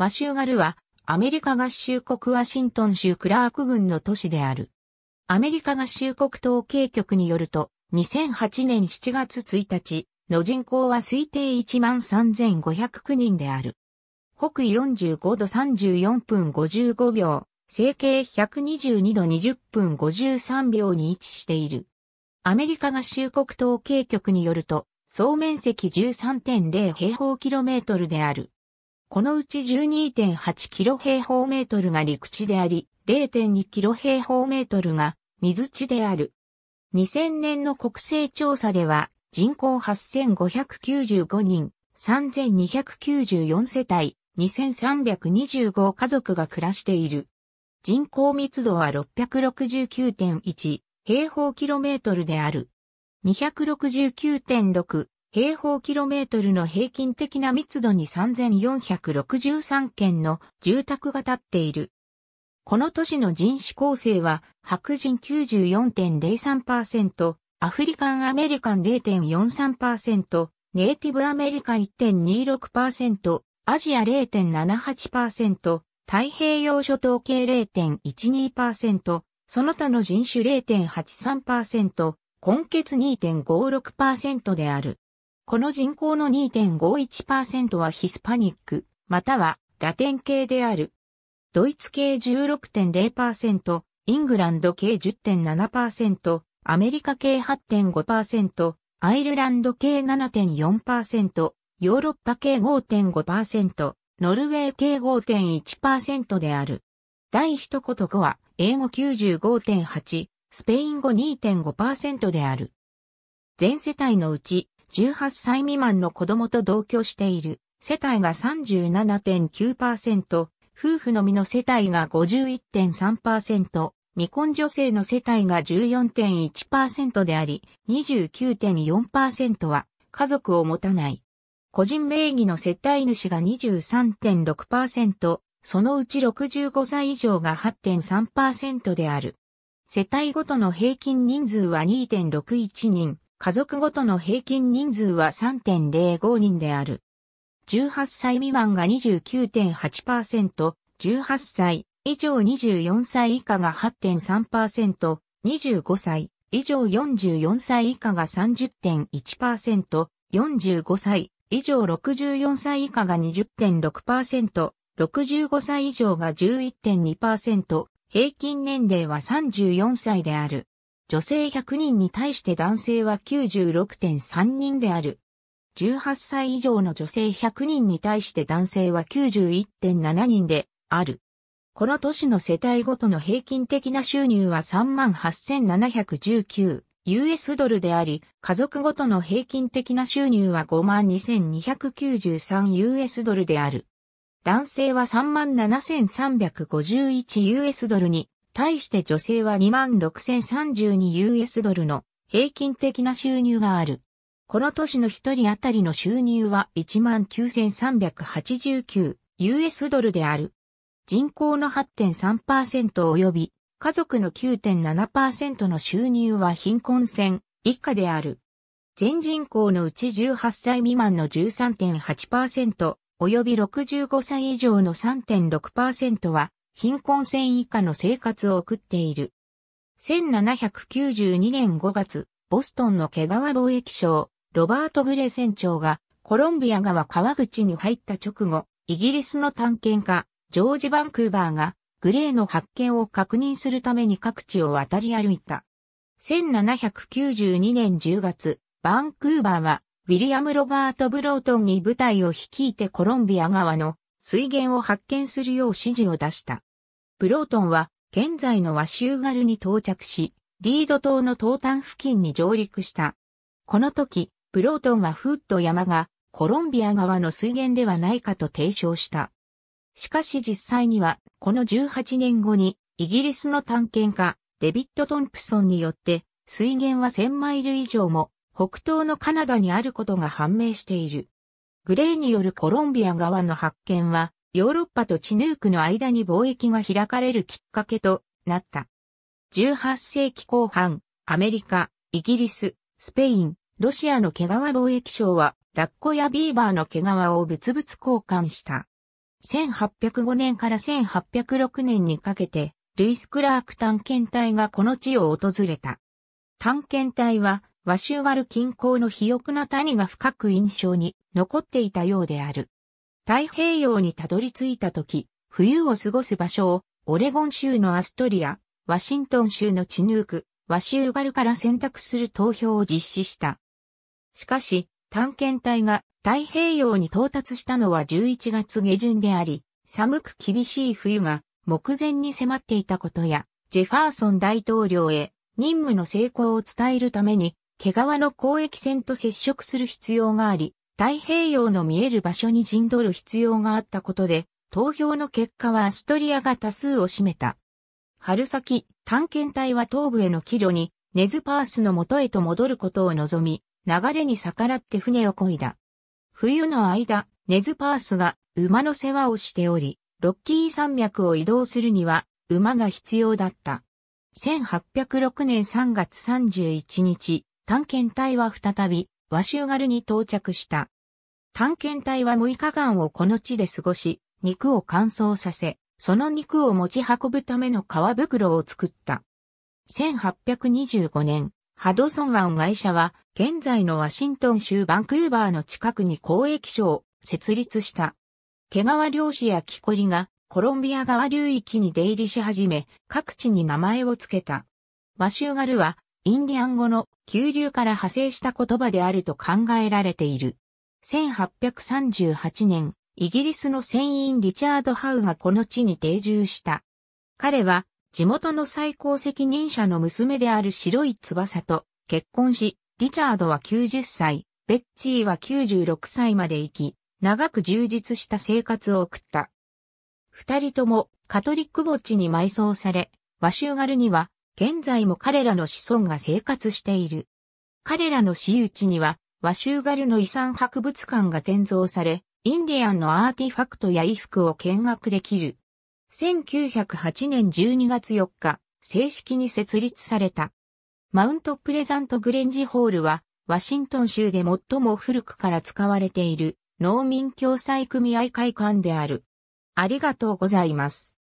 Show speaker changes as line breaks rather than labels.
マシューガルは、アメリカ合衆国ワシントン州クラーク郡の都市である。アメリカ合衆国統計局によると、2008年7月1日の人口は推定13,509人である。北緯45度34分55秒、整形122度20分53秒に位置している。アメリカ合衆国統計局によると、総面積13.0平方キロメートルである。このうち12.8キロ平方メートルが陸地であり、0.2キロ平方メートルが水地である。2000年の国勢調査では、人口8595人、3294世帯、2325家族が暮らしている。人口密度は669.1平方キロメートルである。269.6平方キロメートルの平均的な密度に3463軒の住宅が建っている。この都市の人種構成は白人94.03%、アフリカンアメリカン0.43%、ネイティブアメリカン1.26%、アジア0.78%、太平洋諸島系0.12%、その他の人種0.83%、根血2.56%である。この人口の2.51%はヒスパニック、またはラテン系である。ドイツ系16.0%、イングランド系10.7%、アメリカ系8.5%、アイルランド系7.4%、ヨーロッパ系5.5%、ノルウェー系5.1%である。第一言語は、英語95.8、スペイン語2.5%である。全世帯のうち18歳未満の子供と同居している世帯が37.9%、夫婦のみの世帯が51.3%、未婚女性の世帯が14.1%であり、29.4%は家族を持たない。個人名義の世帯主が23.6%、そのうち65歳以上が8.3%である。世帯ごとの平均人数は2.61人、家族ごとの平均人数は3.05人である。18歳未満が29.8%、18歳以上24歳以下が8.3%、25歳以上44歳以下が30.1%、45歳以上64歳以下が20.6%、65歳以上が11.2%、平均年齢は34歳である。女性100人に対して男性は96.3人である。18歳以上の女性100人に対して男性は91.7人である。この都市の世帯ごとの平均的な収入は 38,719US ドルであり、家族ごとの平均的な収入は 52,293US ドルである。男性は 37,351US ドルに対して女性は 26,032US ドルの平均的な収入がある。この年の一人当たりの収入は 19,389US ドルである。人口の8.3%及び家族の9.7%の収入は貧困線以下である。全人口のうち18歳未満の13.8%及び65歳以上の3.6%は貧困線以下の生活を送っている。1792年5月、ボストンの毛皮貿易商、ロバート・グレー船長がコロンビア川川口に入った直後、イギリスの探検家、ジョージ・バンクーバーがグレーの発見を確認するために各地を渡り歩いた。1792年10月、バンクーバーはウィリアム・ロバート・ブロートンに部隊を率いてコロンビア川の水源を発見するよう指示を出した。ブロートンは現在のワシューガルに到着し、リード島の東端付近に上陸した。この時、ブロートンはフッド山がコロンビア側の水源ではないかと提唱した。しかし実際には、この18年後に、イギリスの探検家、デビッド・トンプソンによって、水源は1000マイル以上も、北東のカナダにあることが判明している。グレイによるコロンビア側の発見は、ヨーロッパとチヌークの間に貿易が開かれるきっかけとなった。18世紀後半、アメリカ、イギリス、スペイン、ロシアの毛皮貿易商は、ラッコやビーバーの毛皮を物々交換した。1805年から1806年にかけて、ルイス・クラーク探検隊がこの地を訪れた。探検隊は、ワシュガル近郊の肥沃な谷が深く印象に残っていたようである。太平洋にたどり着いた時、冬を過ごす場所を、オレゴン州のアストリア、ワシントン州のチヌーク、ワシューガルから選択する投票を実施した。しかし、探検隊が太平洋に到達したのは11月下旬であり、寒く厳しい冬が目前に迫っていたことや、ジェファーソン大統領へ任務の成功を伝えるために、毛皮の交易船と接触する必要があり、太平洋の見える場所に陣取る必要があったことで、投票の結果はアストリアが多数を占めた。春先、探検隊は東部への帰路に、ネズパースの元へと戻ることを望み、流れに逆らって船を漕いだ。冬の間、ネズパースが馬の世話をしており、ロッキー山脈を移動するには馬が必要だった。1806年3月31日、探検隊は再びワシュガルに到着した。探検隊は6日間をこの地で過ごし、肉を乾燥させ、その肉を持ち運ぶための皮袋を作った。1825年、ハドソン湾会社は、現在のワシントン州バンクーバーの近くに交易所を設立した。毛皮漁師や木こりが、コロンビア川流域に出入りし始め、各地に名前を付けた。ワシュガルは、インディアン語の急流から派生した言葉であると考えられている。1838年、イギリスの船員リチャード・ハウがこの地に定住した。彼は地元の最高責任者の娘である白い翼と結婚し、リチャードは90歳、ベッツィは96歳まで生き、長く充実した生活を送った。二人ともカトリック墓地に埋葬され、ワシューガルには現在も彼らの子孫が生活している。彼らの私有地には、ワシューガルの遺産博物館が建造され、インディアンのアーティファクトや衣服を見学できる。1908年12月4日、正式に設立された。マウントプレザントグレンジホールは、ワシントン州で最も古くから使われている農民共済組合会館である。ありがとうございます。